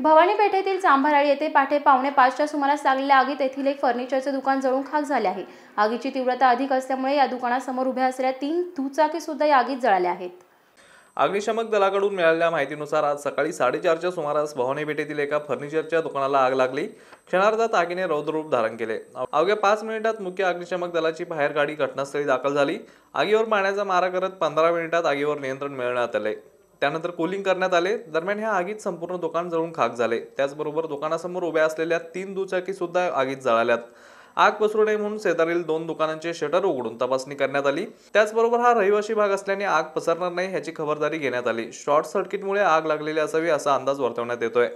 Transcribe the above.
भवानी पेठेतील चांभाराळी येथे पाठे पावणे पाचच्या सुमारास लागलेल्या आगीत येथील एक फर्निचरचे दुकान जळून खाक झाले आहे आगीची तीव्रता अधिक असल्यामुळे या दुकानासमोर उभ्या असलेल्या तीन दुचाकी सुद्धा या आगीत जळाल्या आहेत अग्निशमक दलाकडून मिळालेल्या माहितीनुसार आज सकाळी साडेचारच्या सुमारास भवानी पेठेतील एका फर्निचरच्या दुकानाला आग लागली क्षणार्धात आगीने रौद्ररूप धारण केले अवघ्या पाच मिनिटात मुख्य अग्निशमक दलाची बाहेर गाडी घटनास्थळी दाखल झाली आगीवर पाण्याचा मारा करत पंधरा मिनिटात आगीवर नियंत्रण मिळवण्यात आले त्यानंतर कोलिंग करण्यात आले दरम्यान ह्या आगीत संपूर्ण दुकान जळून खाक झाले त्याचबरोबर दुकानासमोर उभ्या असलेल्या तीन दुचाकी सुद्धा आगीत जळाल्यात आग पसरू नये म्हणून शेजारील दोन दुकानांचे शटर उघडून तपासणी करण्यात आली त्याचबरोबर हा रहिवासी भाग असल्याने आग पसरणार नाही ह्याची खबरदारी घेण्यात आली शॉर्ट सर्किटमुळे आग लागलेली असावी असा अंदाज वर्तवण्यात येतोय